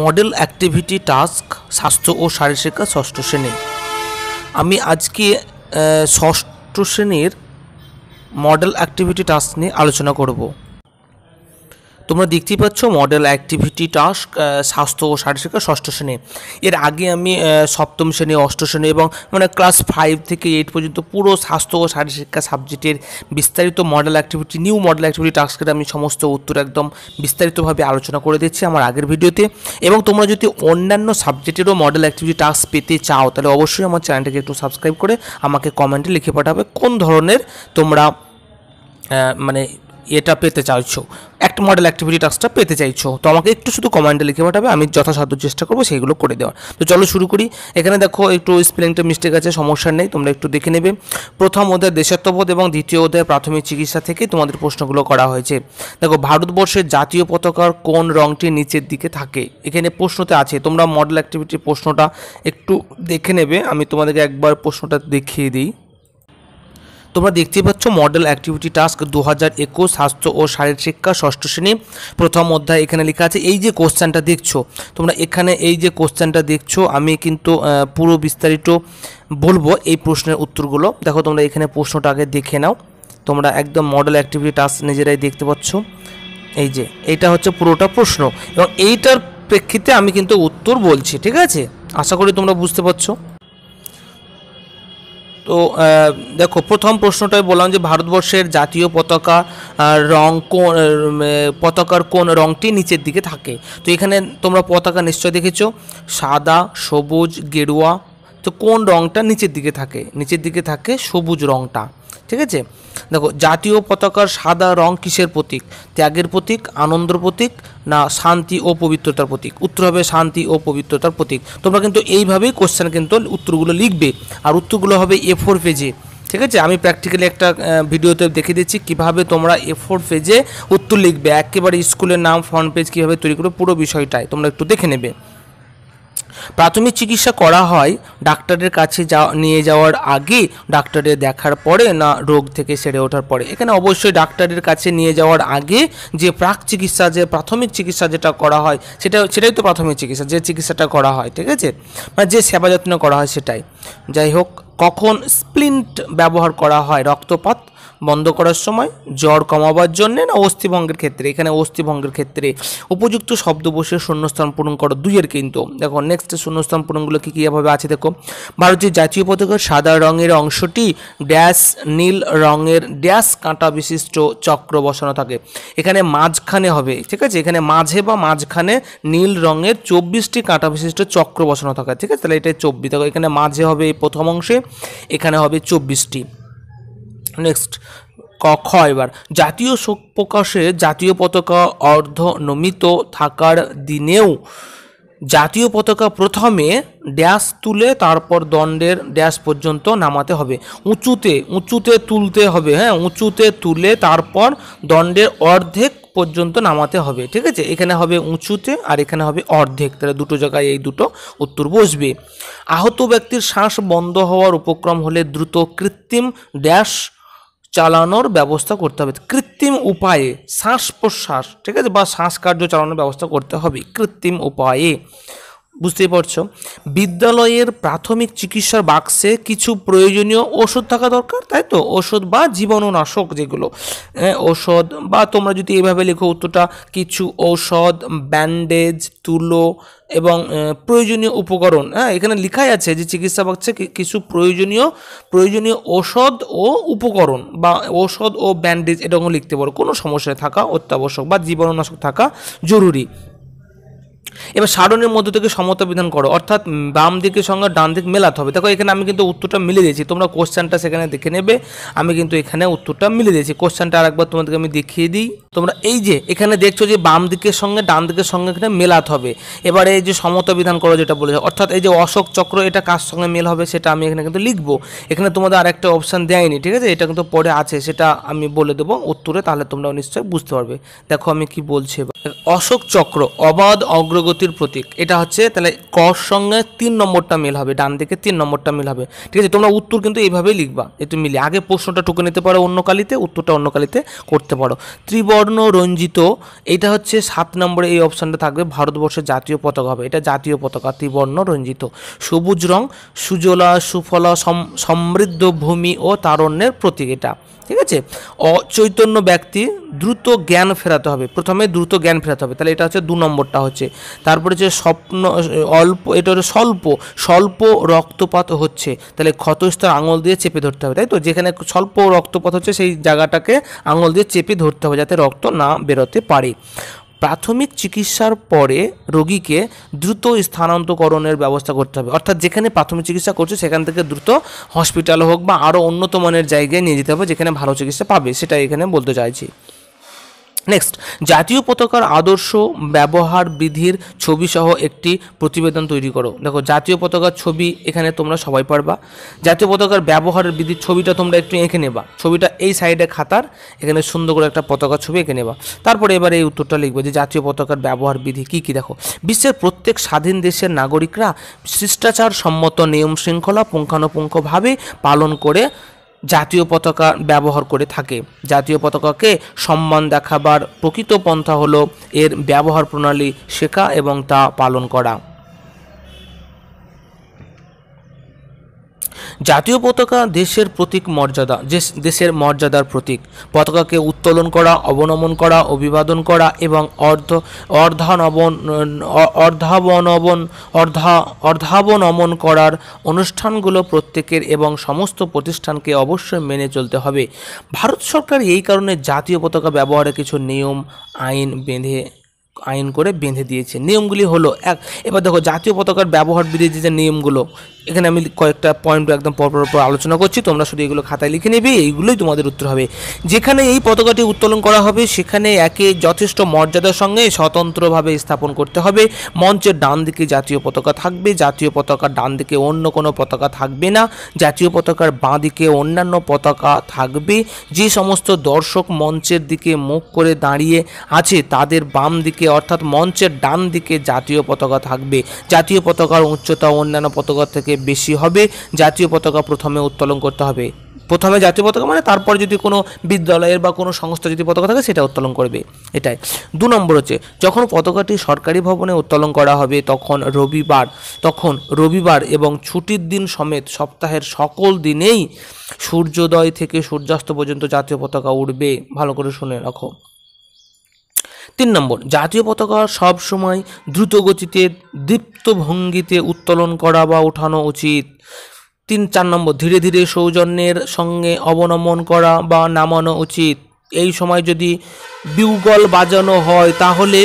model activity task স্বাস্থ্য ও শারীরশিক্ষা ষষ্ঠ শ্রেণী আমি আজকে ষষ্ঠ শ্রেণীর মডেল অ্যাক্টিভিটি টাস্ক নিয়ে আলোচনা করব তোমরা দেখতেই পাচ্ছ মডেল অ্যাক্টিভিটি টাস্ক স্বাস্থ্য ও শারীরিক ষষ্ঠ শ্রেণী এর আগে আমি সপ্তম শ্রেণী অষ্ট শ্রেণী এবং মানে ক্লাস ফাইভ থেকে এইট পর্যন্ত পুরো স্বাস্থ্য ও শারীরিক শিক্ষা সাবজেক্টের বিস্তারিত model activity new model activity টাস্কের আমি সমস্ত উত্তর একদম বিস্তারিতভাবে আলোচনা করে দিচ্ছি আমার আগের ভিডিওতে এবং তোমরা যদি অন্যান্য সাবজেক্টেরও মডেল অ্যাক্টিভিটি টাস্ক পেতে চাও তাহলে অবশ্যই আমার চ্যানেলটাকে একটু সাবস্ক্রাইব করে আমাকে কমেন্টে লিখে পাঠাবে কোন ধরনের তোমরা মানে এটা পেতে চাইছো একটা মডেল অ্যাক্টিভিটি টাস্কটা পেতে চাইছো তো আমাকে একটু শুধু কমান্ডে লিখে পাঠাবে আমি যথাসাধ্য চেষ্টা করবো সেইগুলো করে দেওয়ার তো চলো শুরু করি এখানে দেখো একটু স্পেলিংটা মিস্টেক আছে সমস্যা নেই তোমরা একটু দেখে নেবে প্রথম ওদের দেশাত্মবোধ এবং দ্বিতীয় ওদের প্রাথমিক চিকিৎসা থেকে তোমাদের প্রশ্নগুলো করা হয়েছে দেখো ভারতবর্ষের জাতীয় পতাকার কোন রঙটি নিচের দিকে থাকে এখানে প্রশ্নতে আছে তোমরা মডেল অ্যাক্টিভিটির প্রশ্নটা একটু দেখে নেবে আমি তোমাদেরকে একবার প্রশ্নটা দেখিয়ে দিই তোমরা দেখতে পাচ্ছ মডেল অ্যাক্টিভিটি টাস্ক দু হাজার একুশ স্বাস্থ্য ও শারীরিক শিক্ষা ষষ্ঠ শ্রেণী প্রথম অধ্যায় এখানে লেখা আছে এই যে কোশ্চেনটা দেখছো তোমরা এখানে এই যে কোশ্চেনটা দেখছো আমি কিন্তু পুরো বিস্তারিত বলবো এই প্রশ্নের উত্তরগুলো দেখো তোমরা এখানে প্রশ্নটা আগে দেখে নাও তোমরা একদম মডেল অ্যাক্টিভিটি টাস্ক নিজেরাই দেখতে পাচ্ছ এই যে এইটা হচ্ছে পুরোটা প্রশ্ন এবং এইটার প্রেক্ষিতে আমি কিন্তু উত্তর বলছি ঠিক আছে আশা করি তোমরা বুঝতে পারছো তো দেখো প্রথম প্রশ্নটাই বললাম যে ভারতবর্ষের জাতীয় পতাকা রং কোন পতাকার কোন রংটি নিচের দিকে থাকে তো এখানে তোমরা পতাকা নিশ্চয় দেখেছো সাদা সবুজ গেরুয়া তো কোন রংটা নিচের দিকে থাকে নিচের দিকে থাকে সবুজ রংটা ঠিক আছে দেখো জাতীয় পতাকার সাদা রং কিসের প্রতীক ত্যাগের প্রতীক আনন্দের প্রতীক না শান্তি ও পবিত্রতার প্রতীক উত্তর হবে শান্তি ও পবিত্রতার প্রতীক তোমরা কিন্তু এইভাবেই কোশ্চেন কিন্তু উত্তরগুলো লিখবে আর উত্তরগুলো হবে এ ফোর পেজে ঠিক আছে আমি প্র্যাকটিক্যালি একটা ভিডিওতে দেখে দিচ্ছি কিভাবে তোমরা এ ফোর পেজে উত্তর লিখবে একেবারে স্কুলের নাম ফ্রন্ট পেজ কীভাবে তৈরি করবে পুরো বিষয়টাই তোমরা একটু দেখে নেবে প্রাথমিক চিকিৎসা করা হয় ডাক্তারের কাছে যা নিয়ে যাওয়ার আগে ডাক্তারের দেখার পরে না রোগ থেকে সেরে ওঠার পরে এখানে অবশ্যই ডাক্তারের কাছে নিয়ে যাওয়ার আগে যে প্রাক চিকিৎসা যে প্রাথমিক চিকিৎসা যেটা করা হয় সেটা সেটাই তো প্রাথমিক চিকিৎসা যে চিকিৎসাটা করা হয় ঠিক আছে মানে যে সেবা যত্ন করা হয় সেটাই যাই হোক কখন স্প্লিন্ট ব্যবহার করা হয় রক্তপাত বন্ধ করার সময় জ্বর কমাবার জন্যে না অস্থিভঙ্গের ক্ষেত্রে এখানে অস্থিভঙ্গের ক্ষেত্রে উপযুক্ত শব্দ বসিয়ে শূন্যস্থান পূরণ করো দুইয়ের কিন্তু দেখো নেক্সট শূন্যস্থান পূরণগুলো কী কীভাবে আছে দেখো ভারতের জাতীয় পতাকার সাদা রঙের অংশটি ড্যাশ নীল রঙের ড্যাশ কাঁটা বিশিষ্ট চক্র বসানো থাকে এখানে মাঝখানে হবে ঠিক আছে এখানে মাঝে বা মাঝখানে নীল রঙের চব্বিশটি কাঁটা বিশিষ্ট চক্র বসানো থাকে ঠিক আছে তাহলে এটা চব্বিশ দেখো এখানে মাঝে হবে এই প্রথম অংশে এখানে হবে চব্বিশটি নেক্সট ক খ এবার জাতীয় শোক প্রকাশে জাতীয় পতাকা অর্ধ নমিত থাকার দিনেও জাতীয় পতাকা প্রথমে ড্যাশ তুলে তারপর দণ্ডের ড্যাশ পর্যন্ত নামাতে হবে উঁচুতে উঁচুতে তুলতে হবে হ্যাঁ উঁচুতে তুলে তারপর দণ্ডের অর্ধেক পর্যন্ত নামাতে হবে ঠিক আছে এখানে হবে উঁচুতে আর এখানে হবে অর্ধেক তাহলে দুটো জায়গায় এই দুটো উত্তর বসবে আহত ব্যক্তির শ্বাস বন্ধ হওয়ার উপক্রম হলে দ্রুত কৃত্রিম ড্যাশ চালানোর ব্যবস্থা করতে হবে কৃত্রিম উপায়ে শ্বাস প্রশ্বাস ঠিক আছে বা শ্বাসকার্য চালানোর ব্যবস্থা করতে হবে কৃত্রিম উপায়ে বুঝতেই পারছো বিদ্যালয়ের প্রাথমিক চিকিৎসার বাক্সে কিছু প্রয়োজনীয় ওষুধ থাকা দরকার তাই তো ওষুধ বা জীবাণুনাশক যেগুলো ওষুধ বা তোমরা যদি এভাবে লেখো উত্তরটা কিছু ঔষধ ব্যান্ডেজ তুলো এবং প্রয়োজনীয় উপকরণ হ্যাঁ এখানে লেখাই আছে যে চিকিৎসা বাক্সে কিছু প্রয়োজনীয় প্রয়োজনীয় ওষুধ ও উপকরণ বা ঔষধ ও ব্যান্ডেজ এরকম লিখতে পারো কোনো সমস্যায় থাকা অত্যাবশ্যক বা জীবাণুনাশক থাকা জরুরি এবার সারণের মধ্য থেকে সমতা বিধান করো অর্থাৎ বাম দিকের সঙ্গে ডান দিক মেলাতে হবে দেখো এখানে আমি কিন্তু উত্তরটা মিলে দিয়েছি তোমরা কোশ্চেনটা সেখানে দেখে নেবে আমি কিন্তু এখানে উত্তরটা মিলে দিয়েছি কোশ্চেনটা আরেকবার তোমাদেরকে আমি দেখিয়ে দিই তোমরা এই যে এখানে দেখছো যে বাম দিকের সঙ্গে ডান দিকের সঙ্গে এখানে মেলাতে হবে এবারে এই যে সমতা বিধান করো যেটা বলেছে অর্থাৎ এই যে অশোক চক্র এটা কার সঙ্গে মেল হবে সেটা আমি এখানে কিন্তু লিখবো এখানে তোমাদের আর একটা অপশান দেয়নি ঠিক আছে এটা কিন্তু পরে আছে সেটা আমি বলে দেবো উত্তরে তাহলে তোমরা নিশ্চয়ই বুঝতে পারবে দেখো আমি কি বলছি অশোক চক্র অবাধ অগ্রগতি গতির প্রতীক এটা হচ্ছে তাহলে কর সঙ্গে তিন নম্বরটা মিল হবে ডান দিকে তিন নম্বরটা মিল হবে ঠিক আছে তোমরা উত্তর কিন্তু এইভাবেই লিখবা একটু মিলে আগে প্রশ্নটা টুকে নিতে পারো অন্য কালিতে উত্তরটা অন্য কালিতে করতে পারো ত্রিবর্ণ রঞ্জিত এটা হচ্ছে সাত নম্বরে এই অপশানটা থাকবে ভারতবর্ষের জাতীয় পতাকা হবে এটা জাতীয় পতাকা ত্রিবর্ণ রঞ্জিত সবুজ রং সুজলা সুফলা সমৃদ্ধ ভূমি ও তারণ্যের প্রতীক এটা ঠিক আছে অচৈতন্য ব্যক্তি দ্রুত জ্ঞান ফেরাতে হবে প্রথমে দ্রুত জ্ঞান ফেরাতে হবে তাহলে এটা হচ্ছে দু নম্বরটা হচ্ছে তারপরে যে স্বপ্ন অল্প এটা স্বল্প স্বল্প রক্তপাত হচ্ছে তাহলে ক্ষতস্থান আঙুল দিয়ে চেপে ধরতে হবে তাই তো যেখানে স্বল্প রক্তপাত হচ্ছে সেই জায়গাটাকে আঙুল দিয়ে চেপে ধরতে হবে যাতে রক্ত না বেরোতে পারে প্রাথমিক চিকিৎসার পরে রোগীকে দ্রুত স্থানান্তকরণের ব্যবস্থা করতে হবে অর্থাৎ যেখানে প্রাথমিক চিকিৎসা করছে সেখান থেকে দ্রুত হসপিটাল হোক বা আরও উন্নত মানের জায়গায় নিয়ে যেতে হবে যেখানে ভালো চিকিৎসা পাবে সেটা এখানে বলতে চাইছি নেক্সট জাতীয় পতাকার আদর্শ ব্যবহার বিধির ছবিসহ একটি প্রতিবেদন তৈরি করো দেখো জাতীয় পতাকার ছবি এখানে তোমরা সবাই পারবা জাতীয় পতাকার ব্যবহারের বিধির ছবিটা তোমরা একটু এঁকে নেবা ছবিটা এই সাইডে খাতার এখানে সুন্দর করে একটা পতাকার ছবি এঁকে নেবা তারপরে এবার এই উত্তরটা লিখবে যে জাতীয় পতাকার ব্যবহার বিধি কী কী দেখো বিশ্বের প্রত্যেক স্বাধীন দেশের নাগরিকরা শিষ্টাচার সম্মত নিয়ম শৃঙ্খলা পুঙ্খানুপুঙ্খভাবে পালন করে জাতীয় পতাকা ব্যবহার করে থাকে জাতীয় পতাকাকে সম্মান দেখাবার প্রকৃত পন্থা হলো এর ব্যবহার প্রণালী শেখা এবং তা পালন করা জাতীয় পতাকা দেশের প্রতীক মর্যাদা দেশের মর্যাদার প্রতীক পতাকাকে উত্তোলন করা অবনমন করা অভিবাদন করা এবং অর্ধ অর্ধানবন অর্ধাবনবন অর্ধা অর্ধাবনমন করার অনুষ্ঠানগুলো প্রত্যেকের এবং সমস্ত প্রতিষ্ঠানকে অবশ্যই মেনে চলতে হবে ভারত সরকার এই কারণে জাতীয় পতাকা ব্যবহারে কিছু নিয়ম আইন বেঁধে আইন করে বেঁধে দিয়েছে নিয়মগুলি হলো এক এবার দেখো জাতীয় পতাকার ব্যবহার বিরোধী যে নিয়মগুলো এখানে আমি কয়েকটা পয়েন্ট একদম পরপর পর আলোচনা করছি তোমরা শুধু এগুলো খাতায় লিখে নেবে এইগুলোই তোমাদের উত্তর হবে যেখানে এই পতাকাটি উত্তোলন করা হবে সেখানে একে যথেষ্ট মর্যাদার সঙ্গে স্বতন্ত্রভাবে স্থাপন করতে হবে মঞ্চের ডান দিকে জাতীয় পতাকা থাকবে জাতীয় পতাকার ডান দিকে অন্য কোনো পতাকা থাকবে না জাতীয় পতাকার বাঁ দিকে অন্যান্য পতাকা থাকবে যে সমস্ত দর্শক মঞ্চের দিকে মুখ করে দাঁড়িয়ে আছে তাদের বাম দিকে অর্থাৎ মঞ্চের ডান দিকে জাতীয় পতাকা থাকবে জাতীয় পতাকার উচ্চতা অন্যান্য পতাকা থেকে থেকে বেশি হবে জাতীয় পতাকা প্রথমে উত্তোলন করতে হবে প্রথমে জাতীয় পতাকা মানে তারপর যদি কোনো বিদ্যালয়ের বা কোনো সংস্থা যদি পতাকা থাকে সেটা উত্তোলন করবে এটাই দু নম্বর হচ্ছে যখন পতাকাটি সরকারি ভবনে উত্তোলন করা হবে তখন রবিবার তখন রবিবার এবং ছুটির দিন সমেত সপ্তাহের সকল দিনেই সূর্যোদয় থেকে সূর্যাস্ত পর্যন্ত জাতীয় পতাকা উঠবে ভালো করে শুনে রাখো তিন নম্বর জাতীয় পতাকা সব সময় দ্রুত গতিতে দীপ্ত ভঙ্গিতে উত্তোলন করা বা ওঠানো উচিত তিন চার নম্বর ধীরে ধীরে সৌজন্যের সঙ্গে অবনমন করা বা নামানো উচিত এই সময় যদি বিউগল বাজানো হয় তাহলে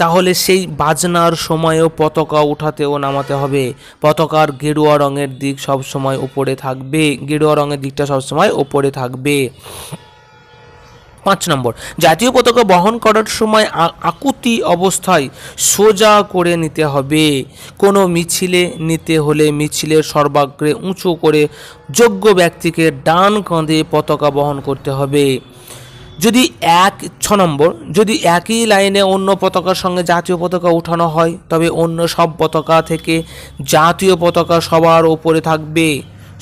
তাহলে সেই বাজনার সময়েও পতাকা উঠাতে ও নামাতে হবে পতাকার গেরুয়া রঙের দিক সবসময় উপরে থাকবে গেরুয়া রঙের দিকটা সবসময় উপরে থাকবে পাঁচ নম্বর জাতীয় পতাকা বহন করার সময় আকুতি অবস্থায় সোজা করে নিতে হবে কোনো মিছিলে নিতে হলে মিছিলের সর্বাগ্রে উঁচু করে যোগ্য ব্যক্তিকে ডান কাঁধে পতাকা বহন করতে হবে যদি এক ছ নম্বর যদি একই লাইনে অন্য পতাকার সঙ্গে জাতীয় পতাকা উঠানো হয় তবে অন্য সব পতাকা থেকে জাতীয় পতাকা সবার ওপরে থাকবে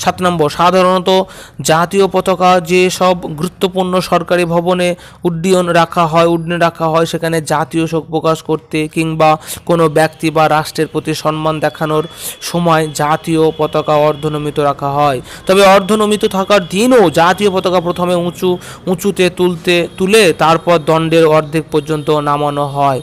সাত নম্বর সাধারণত জাতীয় পতাকা যে সব গুরুত্বপূর্ণ সরকারি ভবনে উড্ডয়ন রাখা হয় উড্ডয়ন রাখা হয় সেখানে জাতীয় শোক প্রকাশ করতে কিংবা কোনো ব্যক্তি বা রাষ্ট্রের প্রতি সম্মান দেখানোর সময় জাতীয় পতাকা অর্ধনমিত রাখা হয় তবে অর্ধনমিত থাকার দিনও জাতীয় পতাকা প্রথমে উঁচু উঁচুতে তুলতে তুলে তারপর দণ্ডের অর্ধেক পর্যন্ত নামানো হয়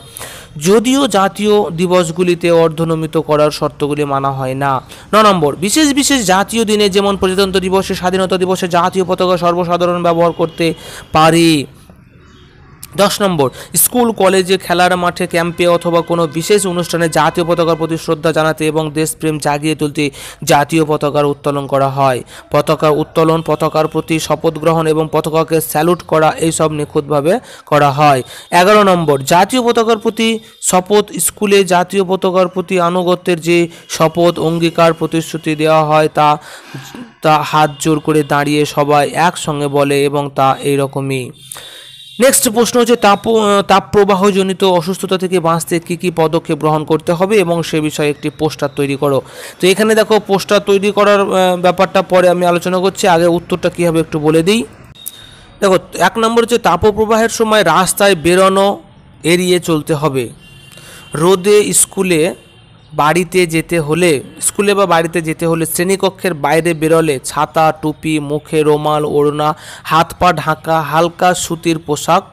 যদিও জাতীয় দিবসগুলিতে অর্ধনমিত করার শর্তগুলি মানা হয় না ন নম্বর বিশেষ বিশেষ জাতীয় দিনে যেমন প্রজাতন্ত্র দিবসে স্বাধীনতা দিবসে জাতীয় পতাকা সর্বসাধারণ ব্যবহার করতে পারে দশ নম্বর স্কুল কলেজে খেলার মাঠে ক্যাম্পে অথবা কোনো বিশেষ অনুষ্ঠানে জাতীয় পতাকার প্রতি শ্রদ্ধা জানাতে এবং দেশপ্রেম জাগিয়ে তুলতে জাতীয় পতাকার উত্তোলন করা হয় পতাকা উত্তোলন পতাকার প্রতি শপথ গ্রহণ এবং পতাকাকে স্যালুট করা এইসব নিখুঁতভাবে করা হয় এগারো নম্বর জাতীয় পতাকার প্রতি শপথ স্কুলে জাতীয় পতাকার প্রতি আনুগত্যের যে শপথ অঙ্গীকার প্রতিশ্রুতি দেওয়া হয় তা তা হাত জোর করে দাঁড়িয়ে সবাই একসঙ্গে বলে এবং তা এইরকমই নেক্সট প্রশ্ন হচ্ছে তাপ তাপপ্রবাহজনিত অসুস্থতা থেকে বাঁচতে কী কী পদক্ষেপ গ্রহণ করতে হবে এবং সে বিষয়ে একটি পোস্টার তৈরি করো তো এখানে দেখো পোস্টার তৈরি করার ব্যাপারটা পরে আমি আলোচনা করছি আগে উত্তরটা কীভাবে একটু বলে দিই দেখো এক নম্বর হচ্ছে তাপপ্রবাহের সময় রাস্তায় বেরোনো এড়িয়ে চলতে হবে রোদে স্কুলে বাড়িতে যেতে হলে স্কুলে বা বাড়িতে যেতে হলে শ্রেণীকক্ষের বাইরে বেরোলে ছাতা টুপি মুখে রোমাল ওড়না হাত পা ঢাকা হালকা সুতির পোশাক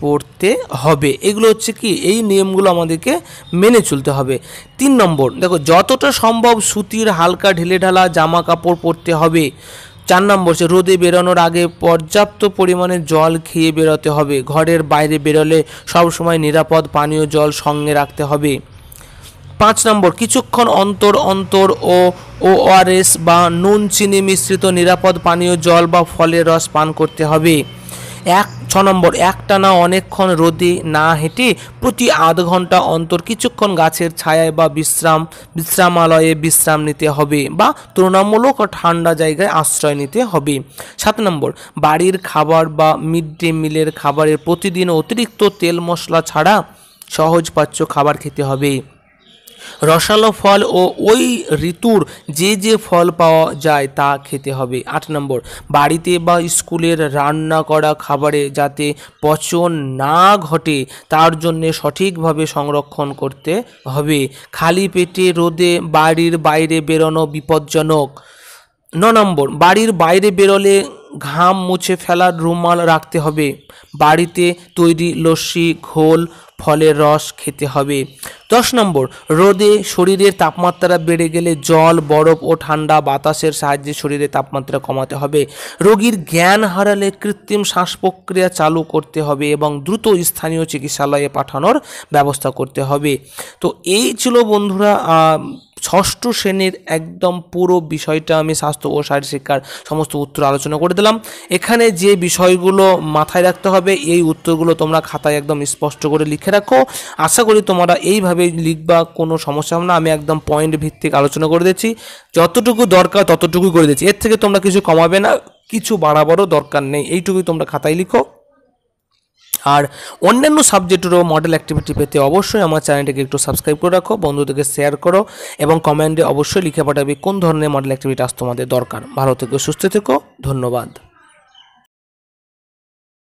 পড়তে হবে এগুলো হচ্ছে কি এই নিয়মগুলো আমাদেরকে মেনে চলতে হবে তিন নম্বর দেখো যতটা সম্ভব সুতির হালকা ঢেলে ঢালা জামা কাপড় পরতে হবে চার নম্বর সে রোদে বেরোনোর আগে পর্যাপ্ত পরিমাণে জল খেয়ে বেরোতে হবে ঘরের বাইরে বেরোলে সবসময় নিরাপদ পানীয় জল সঙ্গে রাখতে হবে পাঁচ নম্বর কিছুক্ষণ অন্তর অন্তর ও ওআরএস বা নুন চিনি মিশ্রিত নিরাপদ পানীয় জল বা ফলের রস পান করতে হবে এক ছ নম্বর একটানা অনেকক্ষণ রোদে না হেঁটে প্রতি আধ ঘন্টা অন্তর কিছুক্ষণ গাছের ছায়ায় বা বিশ্রাম বিশ্রামালয়ে বিশ্রাম নিতে হবে বা তুলনামূলক ঠান্ডা জায়গায় আশ্রয় নিতে হবে সাত নম্বর বাড়ির খাবার বা মিড ডে মিলের খাবারের প্রতিদিন অতিরিক্ত তেল মশলা ছাড়া সহজপাচ্য খাবার খেতে হবে রসালো ফল ও ওই ঋতুর যে যে ফল পাওয়া যায় তা খেতে হবে আট নম্বর বাড়িতে বা স্কুলের রান্না করা খাবারে যাতে পচন না ঘটে তার জন্যে সঠিকভাবে সংরক্ষণ করতে হবে খালি পেটে রোদে বাড়ির বাইরে বেরোনো বিপজ্জনক ন নম্বর বাড়ির বাইরে বেরোলে ঘাম মুছে ফেলার রুমাল রাখতে হবে বাড়িতে তৈরি লস্যি ঘোল ফলের রস খেতে হবে দশ নম্বর রোদে শরীরের তাপমাত্রা বেড়ে গেলে জল বরফ ও ঠান্ডা বাতাসের সাহায্যে শরীরে তাপমাত্রা কমাতে হবে রোগীর জ্ঞান হারালে কৃত্রিম শ্বাস প্রক্রিয়া চালু করতে হবে এবং দ্রুত স্থানীয় চিকিৎসালয়ে পাঠানোর ব্যবস্থা করতে হবে তো এই ছিল বন্ধুরা ষষ্ঠ শ্রেণীর একদম পুরো বিষয়টা আমি স্বাস্থ্য ও শারীর শিক্ষার সমস্ত উত্তর আলোচনা করে দিলাম এখানে যে বিষয়গুলো মাথায় রাখতে হবে এই উত্তরগুলো তোমরা খাতায় একদম স্পষ্ট করে লিখে রাখো আশা করি তোমরা এইভাবে লিখবা কোনো সমস্যা হবে না আমি একদম পয়েন্ট ভিত্তিক আলোচনা করে দিচ্ছি যতটুকু দরকার ততটুকুই করে দিচ্ছি এর থেকে তোমরা কিছু কমাবে না কিছু বাড়াবারও দরকার নেই এইটুকুই তোমরা খাতায় লিখো আর অন্যান্য সাবজেক্টেরও মডেল অ্যাক্টিভিটি পেতে অবশ্যই আমার চ্যানেলটিকে একটু সাবস্ক্রাইব করে রাখো বন্ধুদেরকে শেয়ার করো এবং কমেন্টে অবশ্যই লিখে পাঠাবে কোন ধরনের মডেল অ্যাক্টিভিটি আজ তোমাদের দরকার ভালো থেকো সুস্থ থেকো ধন্যবাদ